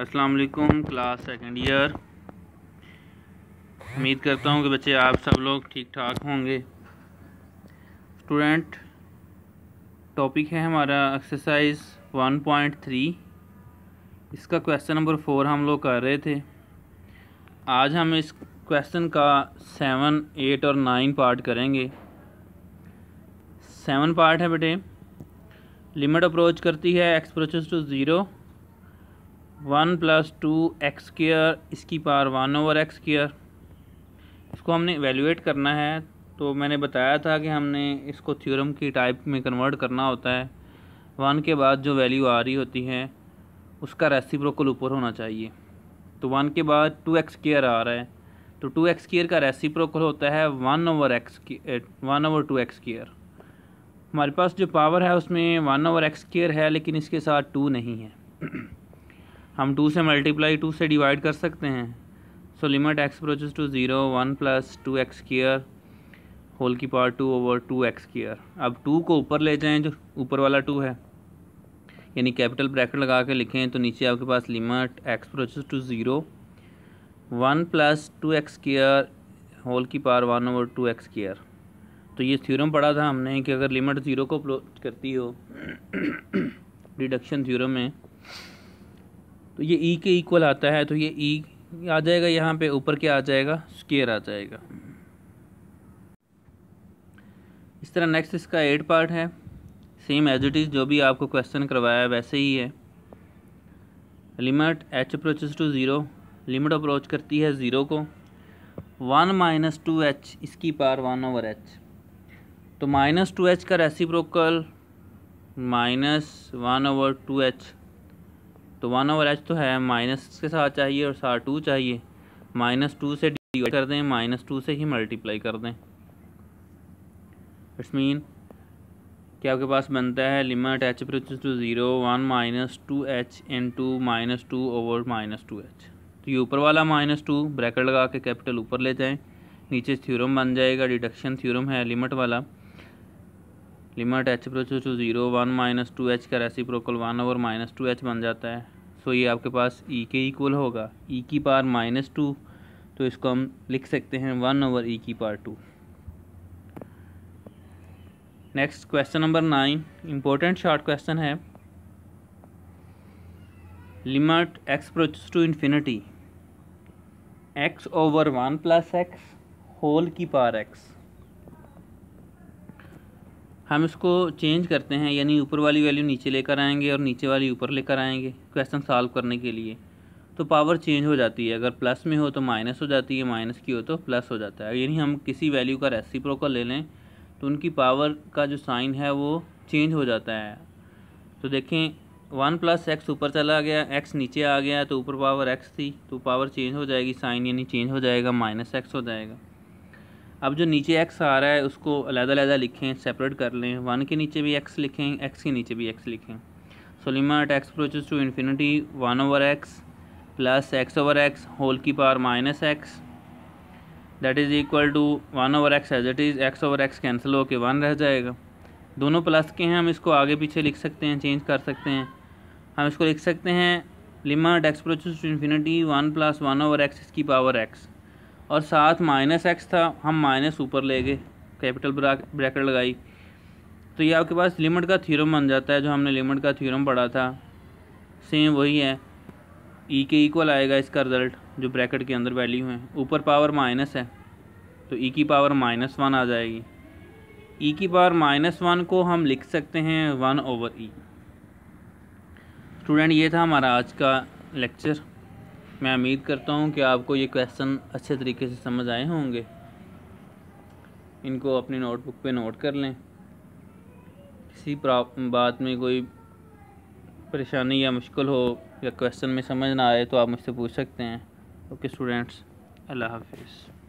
अस्सलाम वालेकुम class second year उम्मीद करता हूँ कि बच्चे आप सब लोग ठीक ठाक होंगे स्टूडेंट टॉपिक है हमारा एक्सरसाइज 1.3 इसका क्वेश्चन नंबर फोर हम लोग कर रहे थे आज हम इस क्वेश्चन का सेवन एट और नाइन पार्ट करेंगे सेवन पार्ट है बेटे लिमिट अप्रोच करती है x approach to zero one plus two x square इसकी power one over x square इसको हमने एवेलुएट करना है तो मैंने बताया था कि हमने इसको थ्योरम की टाइप में कन्वर्ट करना होता है वन के बाद जो वैल्यू आ रही होती है उसका रेसिप्रोकल ऊपर होना चाहिए तो वन के बाद टू एक्स केयर आ रहा है तो टू एक्स केयर का रेसिप्रोकल होता है one over x one over two x square हमारे पास जो पावर है उसमें वन ओवर एक्स केयर है लेकिन इसके साथ टू नहीं है हम टू से मल्टीप्लाई टू से डिवाइड कर सकते हैं so limit x approaches to zero one plus two x square whole की power two over two x square अब टू को ऊपर ले जाएं जो ऊपर वाला टू है यानी कैपिटल ब्रैकेट लगा के लिखें तो नीचे आपके पास limit x approaches to zero one plus two x square whole की power one over two x square तो ये थ्योरम पढ़ा था हमने कि अगर लिमिट ज़ीरो को अप्रोच करती हो डिडक्शन थ्योरम में तो ये ई e के इक्वल आता है तो ये ई e आ जाएगा यहाँ पे ऊपर क्या आ जाएगा स्केयर आ जाएगा इस तरह नेक्स्ट इसका एट पार्ट है सेम एज इट इज़ जो भी आपको क्वेश्चन करवाया वैसे ही है limit h approaches to zero limit approach करती है ज़ीरो को वन माइनस टू एच इसकी पार वन ओवर एच तो माइनस टू एच का reciprocal minus one over two h तो वन ओवर एच तो है माइनस के साथ चाहिए और साथ टू चाहिए माइनस टू से डिवाइड कर दें माइनस टू से ही मल्टीप्लाई कर दें इट्स मीन कि आपके पास बनता है limit h approaches to zero one minus two h into minus two over minus two h तो ये ऊपर वाला माइनस टू ब्रैकेट लगा के कैपिटल ऊपर ले जाएँ नीचे थ्योरम बन जाएगा डिडक्शन थ्योरम है लिमिट वाला limit h approach to zero one minus two h का reciprocal one over minus two h बन जाता है सो ये आपके पास ई e के इक्वल होगा ई e की पार माइनस टू तो इसको हम लिख सकते हैं वन ओवर ई e की power two next question number nine important short question है limit x approach to infinity x over one plus x whole की पार एक्स हम इसको चेंज करते हैं यानी ऊपर वाली वैल्यू नीचे लेकर आएंगे और नीचे वाली ऊपर लेकर आएंगे क्वेश्चन सॉल्व करने के लिए तो पावर चेंज हो जाती है अगर प्लस में हो तो माइनस हो जाती है माइनस की हो तो प्लस हो जाता है यानी हम किसी वैल्यू का रेसिप्रोकल ले लें तो उनकी पावर का जो साइन है वो चेंज हो जाता है तो देखें वन प्लस एक्स ऊपर चला गया एक्स नीचे आ गया तो ऊपर पावर एक्स थी तो पावर चेंज हो जाएगी साइन यानी चेंज हो जाएगा माइनस एक्स हो जाएगा अब जो नीचे एक्स आ रहा है उसको अलहदा लिखें सेपरेट कर लें वन के नीचे भी एक्स लिखें एक्स के नीचे भी एक्स लिखें so at x approaches to infinity one over x plus x over x whole की power minus x that is equal to one over x as it is x over x cancel होकर one रह जाएगा दोनों plus के हैं हम इसको आगे पीछे लिख सकते हैं चेंज कर सकते हैं हम इसको लिख सकते हैं limit x approaches to infinity one plus one over x इसकी पावर एक्स और साथ माइनस एक्स था हम माइनस ऊपर ले गए कैपिटल ब्रैकेट लगाई तो ये आपके पास लिमिट का थ्योरम बन जाता है जो हमने लिमिट का थ्योरम पढ़ा था सेम वही है ई e के इक्वल आएगा इसका रिजल्ट जो ब्रैकेट के अंदर वैल्यू है ऊपर पावर माइनस है तो ई e की पावर माइनस वन आ जाएगी ई e की पावर माइनस वन को हम लिख सकते हैं वन ओवर ई स्टूडेंट ये था हमारा आज का लेक्चर मैं उम्मीद करता हूँ कि आपको ये क्वेश्चन अच्छे तरीके से समझ आए होंगे इनको अपनी नोटबुक पे नोट कर लें किसी बात में कोई परेशानी या मुश्किल हो या क्वेश्चन में समझ ना आए तो आप मुझसे पूछ सकते हैं ओके स्टूडेंट्स अल्लाह हाफिज़